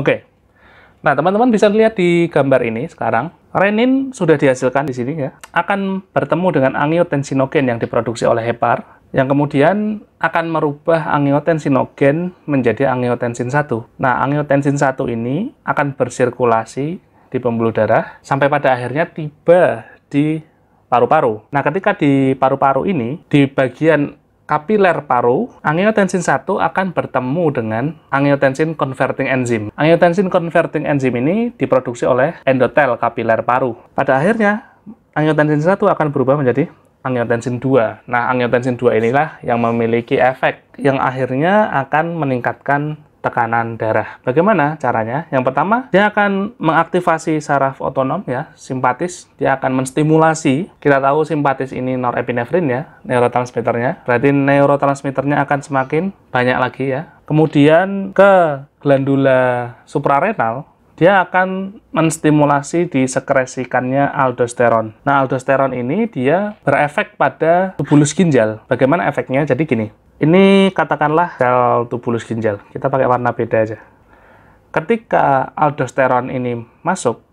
Oke. Nah, teman-teman bisa lihat di gambar ini sekarang, renin sudah dihasilkan di sini ya, akan bertemu dengan angiotensinogen yang diproduksi oleh hepar, yang kemudian akan merubah angiotensinogen menjadi angiotensin 1. Nah, angiotensin 1 ini akan bersirkulasi di pembuluh darah sampai pada akhirnya tiba di paru-paru. Nah, ketika di paru-paru ini, di bagian kapiler paru, angiotensin 1 akan bertemu dengan angiotensin converting enzim. Angiotensin converting enzim ini diproduksi oleh endotel kapiler paru. Pada akhirnya, angiotensin 1 akan berubah menjadi angiotensin 2. Nah, angiotensin 2 inilah yang memiliki efek yang akhirnya akan meningkatkan tekanan darah. Bagaimana caranya? Yang pertama, dia akan mengaktifasi saraf otonom ya, simpatis. Dia akan menstimulasi. Kita tahu simpatis ini norepinefrin ya, neurotransmitternya. Berarti neurotransmitternya akan semakin banyak lagi ya. Kemudian ke glandula suprarenal dia akan menstimulasi disekresikannya aldosteron. Nah, aldosteron ini dia berefek pada tubulus ginjal. Bagaimana efeknya? Jadi gini, ini katakanlah sel tubulus ginjal. Kita pakai warna beda aja. Ketika aldosteron ini masuk,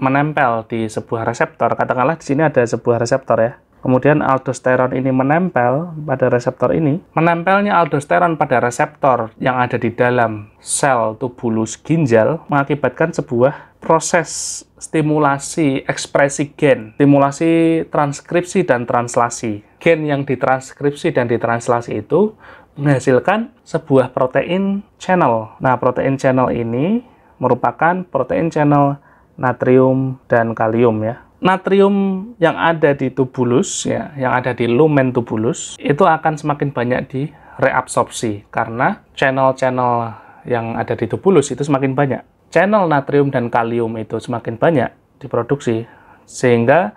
menempel di sebuah reseptor, katakanlah di sini ada sebuah reseptor ya kemudian aldosteron ini menempel pada reseptor ini, menempelnya aldosteron pada reseptor yang ada di dalam sel tubulus ginjal mengakibatkan sebuah proses stimulasi ekspresi gen, stimulasi transkripsi dan translasi. Gen yang ditranskripsi dan ditranslasi itu menghasilkan sebuah protein channel. Nah, protein channel ini merupakan protein channel natrium dan kalium ya natrium yang ada di tubulus ya, yang ada di lumen tubulus itu akan semakin banyak di reabsorpsi karena channel-channel yang ada di tubulus itu semakin banyak. Channel natrium dan kalium itu semakin banyak diproduksi sehingga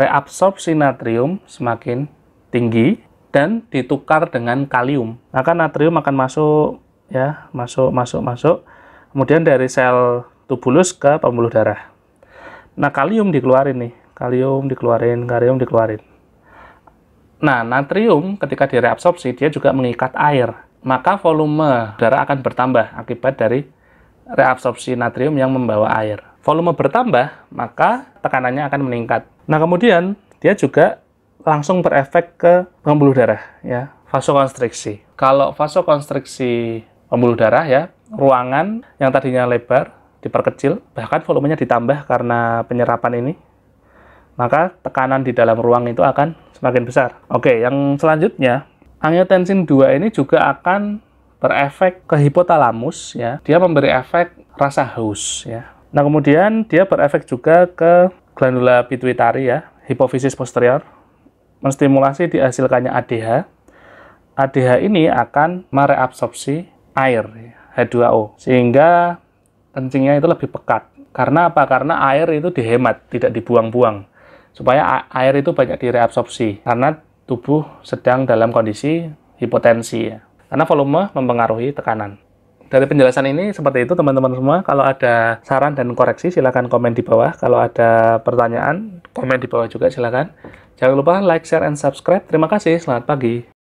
reabsorpsi natrium semakin tinggi dan ditukar dengan kalium. Maka natrium akan masuk ya, masuk masuk masuk kemudian dari sel tubulus ke pembuluh darah. Nah, kalium dikeluarin nih kalium dikeluarin, kalium dikeluarin. Nah, natrium ketika direabsorpsi dia juga mengikat air, maka volume darah akan bertambah akibat dari reabsorpsi natrium yang membawa air. Volume bertambah, maka tekanannya akan meningkat. Nah, kemudian dia juga langsung berefek ke pembuluh darah ya, vasokonstriksi. Kalau vasokonstriksi pembuluh darah ya, ruangan yang tadinya lebar diperkecil, bahkan volumenya ditambah karena penyerapan ini maka tekanan di dalam ruang itu akan semakin besar. Oke, yang selanjutnya, angiotensin 2 ini juga akan berefek ke hipotalamus ya. Dia memberi efek rasa haus ya. Nah, kemudian dia berefek juga ke glandula pituitari ya, hipofisis posterior menstimulasi dihasilkannya ADH. ADH ini akan mereabsorpsi air ya, H2O sehingga kencingnya itu lebih pekat. Karena apa? Karena air itu dihemat, tidak dibuang-buang supaya air itu banyak direabsorpsi karena tubuh sedang dalam kondisi hipotensi ya. Karena volume mempengaruhi tekanan. Dari penjelasan ini seperti itu teman-teman semua. Kalau ada saran dan koreksi silahkan komen di bawah. Kalau ada pertanyaan komen di bawah juga silahkan. Jangan lupa like, share, and subscribe. Terima kasih. Selamat pagi.